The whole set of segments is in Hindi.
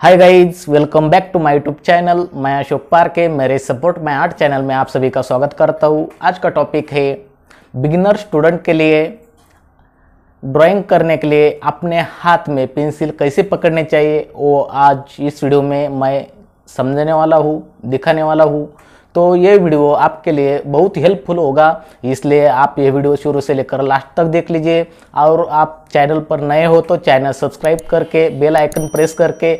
hi guys welcome back to my YouTube channel मैं अशोक के मेरे सपोर्ट माई आर्ट चैनल में आप सभी का स्वागत करता हूँ आज का टॉपिक है बिगिनर स्टूडेंट के लिए ड्राइंग करने के लिए अपने हाथ में पेंसिल कैसे पकड़ने चाहिए वो आज इस वीडियो में मैं समझने वाला हूँ दिखाने वाला हूँ तो ये वीडियो आपके लिए बहुत हेल्पफुल होगा इसलिए आप ये वीडियो शुरू से लेकर लास्ट तक देख लीजिए और आप चैनल पर नए हो तो चैनल सब्सक्राइब करके बेल आइकन प्रेस करके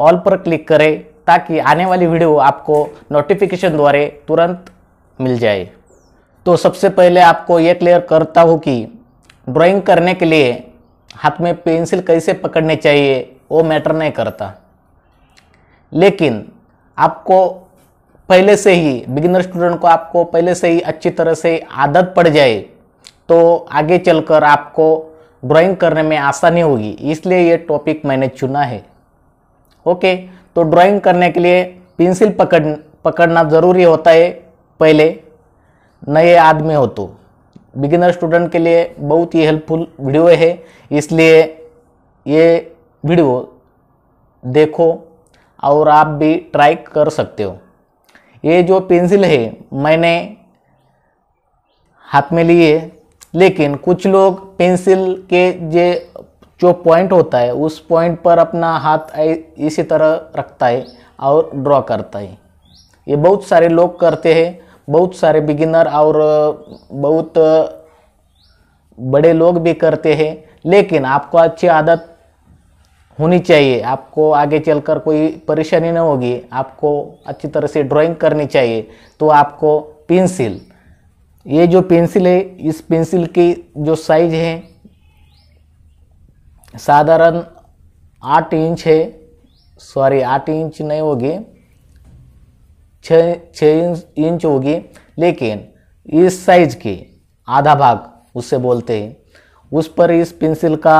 ऑल पर क्लिक करें ताकि आने वाली वीडियो आपको नोटिफिकेशन द्वारे तुरंत मिल जाए तो सबसे पहले आपको ये क्लियर करता हूँ कि ड्राइंग करने के लिए हाथ में पेंसिल कैसे पकड़ने चाहिए वो मैटर नहीं करता लेकिन आपको पहले से ही बिगिनर स्टूडेंट को आपको पहले से ही अच्छी तरह से आदत पड़ जाए तो आगे चलकर आपको ड्राइंग करने में आसानी होगी इसलिए ये टॉपिक मैंने चुना है ओके तो ड्राइंग करने के लिए पेंसिल पकड़ पकड़ना ज़रूरी होता है पहले नए आदमी हो तो बिगिनर स्टूडेंट के लिए बहुत ही हेल्पफुल वीडियो है इसलिए ये वीडियो देखो और आप भी ट्राई कर सकते हो ये जो पेंसिल है मैंने हाथ में लिए लेकिन कुछ लोग पेंसिल के जे जो पॉइंट होता है उस पॉइंट पर अपना हाथ इसी तरह रखता है और ड्रॉ करता है ये बहुत सारे लोग करते हैं बहुत सारे बिगिनर और बहुत बड़े लोग भी करते हैं लेकिन आपको अच्छी आदत होनी चाहिए आपको आगे चलकर कोई परेशानी ना होगी आपको अच्छी तरह से ड्राइंग करनी चाहिए तो आपको पेंसिल ये जो पेंसिल है इस पेंसिल की जो साइज़ है साधारण आठ इंच है सॉरी आठ इंच नहीं होगी छः इंच इंच होगी लेकिन इस साइज की आधा भाग उससे बोलते हैं उस पर इस पेंसिल का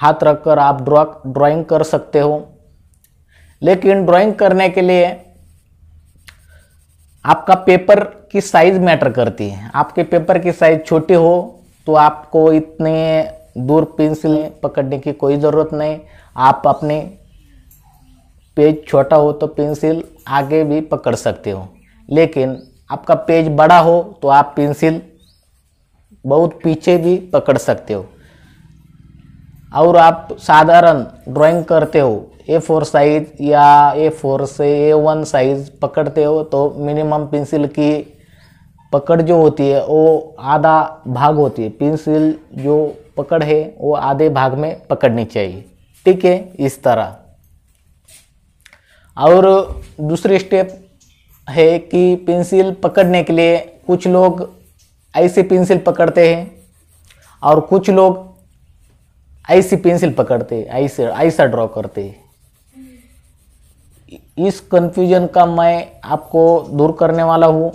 हाथ रखकर आप ड्रॉ ड्राइंग कर सकते हो लेकिन ड्राइंग करने के लिए आपका पेपर की साइज़ मैटर करती है आपके पेपर की साइज़ छोटी हो तो आपको इतने दूर पेंसिल पकड़ने की कोई ज़रूरत नहीं आप अपने पेज छोटा हो तो पेंसिल आगे भी पकड़ सकते हो लेकिन आपका पेज बड़ा हो तो आप पेंसिल बहुत पीछे भी पकड़ सकते हो और आप साधारण ड्राइंग करते हो ए फोर साइज या ए फोर से ए वन साइज पकड़ते हो तो मिनिमम पेंसिल की पकड़ जो होती है वो आधा भाग होती है पेंसिल जो पकड़ है वो आधे भाग में पकड़नी चाहिए ठीक है इस तरह और दूसरी स्टेप है कि पेंसिल पकड़ने के लिए कुछ लोग ऐसी पेंसिल पकड़ते हैं और कुछ लोग ऐसी पेंसिल पकड़ते ऐसे ऐसा ड्रॉ करते इस कन्फ्यूजन का मैं आपको दूर करने वाला हूँ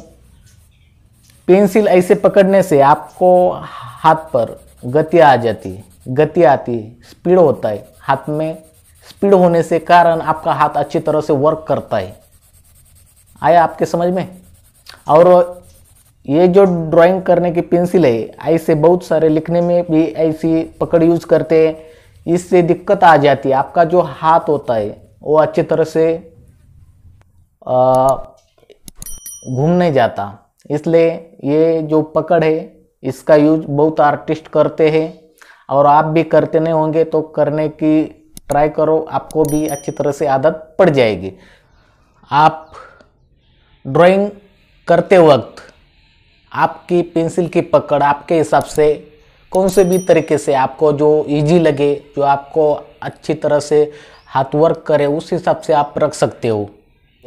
पेंसिल ऐसे पकड़ने से आपको हाथ पर गति आ जाती है गति आती है स्पीड होता है हाथ में स्पीड होने से कारण आपका हाथ अच्छी तरह से वर्क करता है आया आपके समझ में और ये जो ड्राइंग करने की पेंसिल है ऐसे बहुत सारे लिखने में भी ऐसी पकड़ यूज करते हैं इससे दिक्कत आ जाती है आपका जो हाथ होता है वो अच्छी तरह से घूम नहीं जाता इसलिए ये जो पकड़ है इसका यूज बहुत आर्टिस्ट करते हैं और आप भी करते नहीं होंगे तो करने की ट्राई करो आपको भी अच्छी तरह से आदत पड़ जाएगी आप ड्राइंग करते वक्त आपकी पेंसिल की पकड़ आपके हिसाब से कौन से भी तरीके से आपको जो इजी लगे जो आपको अच्छी तरह से हाथ वर्क करे उस हिसाब से आप रख सकते हो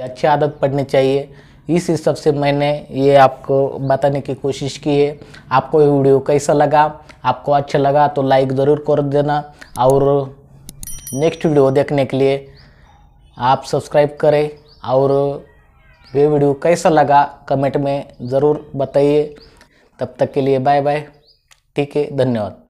अच्छी आदत पड़नी चाहिए इस हिसाब से मैंने ये आपको बताने की कोशिश की है आपको ये वीडियो कैसा लगा आपको अच्छा लगा तो लाइक ज़रूर कर देना और नेक्स्ट वीडियो देखने के लिए आप सब्सक्राइब करें और ये वीडियो कैसा लगा कमेंट में ज़रूर बताइए तब तक के लिए बाय बाय ठीक है धन्यवाद